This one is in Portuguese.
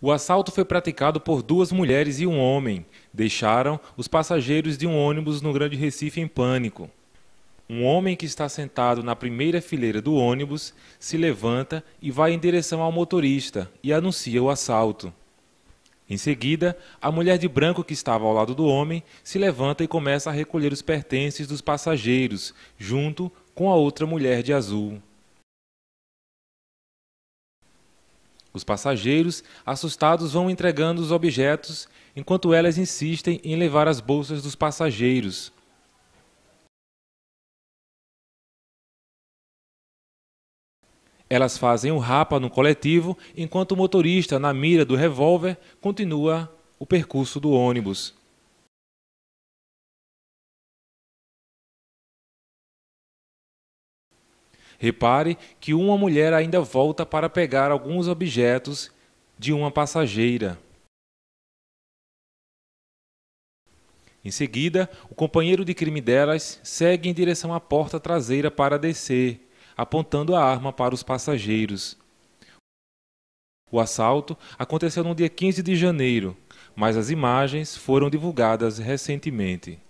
O assalto foi praticado por duas mulheres e um homem. Deixaram os passageiros de um ônibus no Grande Recife em pânico. Um homem que está sentado na primeira fileira do ônibus se levanta e vai em direção ao motorista e anuncia o assalto. Em seguida, a mulher de branco que estava ao lado do homem se levanta e começa a recolher os pertences dos passageiros, junto com a outra mulher de azul. Os passageiros, assustados, vão entregando os objetos, enquanto elas insistem em levar as bolsas dos passageiros. Elas fazem o um rapa no coletivo, enquanto o motorista, na mira do revólver, continua o percurso do ônibus. Repare que uma mulher ainda volta para pegar alguns objetos de uma passageira. Em seguida, o companheiro de crime delas segue em direção à porta traseira para descer, apontando a arma para os passageiros. O assalto aconteceu no dia 15 de janeiro, mas as imagens foram divulgadas recentemente.